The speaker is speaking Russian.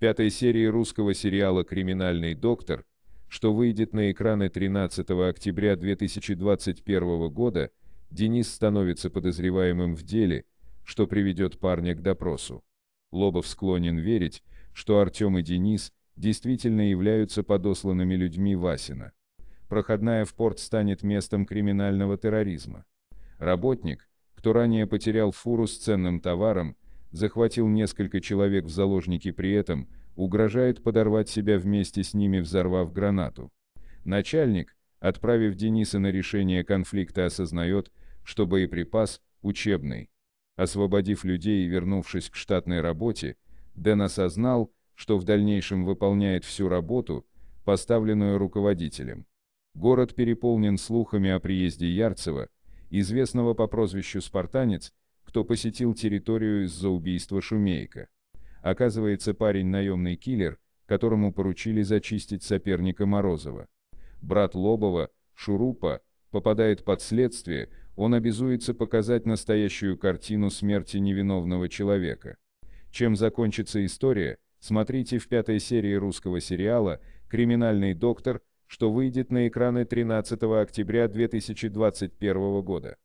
пятой серии русского сериала «Криминальный доктор», что выйдет на экраны 13 октября 2021 года, Денис становится подозреваемым в деле, что приведет парня к допросу. Лобов склонен верить, что Артем и Денис действительно являются подосланными людьми Васина. Проходная в порт станет местом криминального терроризма. Работник, кто ранее потерял фуру с ценным товаром, захватил несколько человек в заложники при этом, угрожает подорвать себя вместе с ними, взорвав гранату. Начальник, отправив Дениса на решение конфликта, осознает, что боеприпас учебный. Освободив людей и вернувшись к штатной работе, Дэн осознал, что в дальнейшем выполняет всю работу, поставленную руководителем. Город переполнен слухами о приезде Ярцева, известного по прозвищу «Спартанец», кто посетил территорию из-за убийства Шумейка. Оказывается, парень наемный киллер, которому поручили зачистить соперника Морозова. Брат Лобова, Шурупа, попадает под следствие, он обязуется показать настоящую картину смерти невиновного человека. Чем закончится история, смотрите в пятой серии русского сериала «Криминальный доктор», что выйдет на экраны 13 октября 2021 года.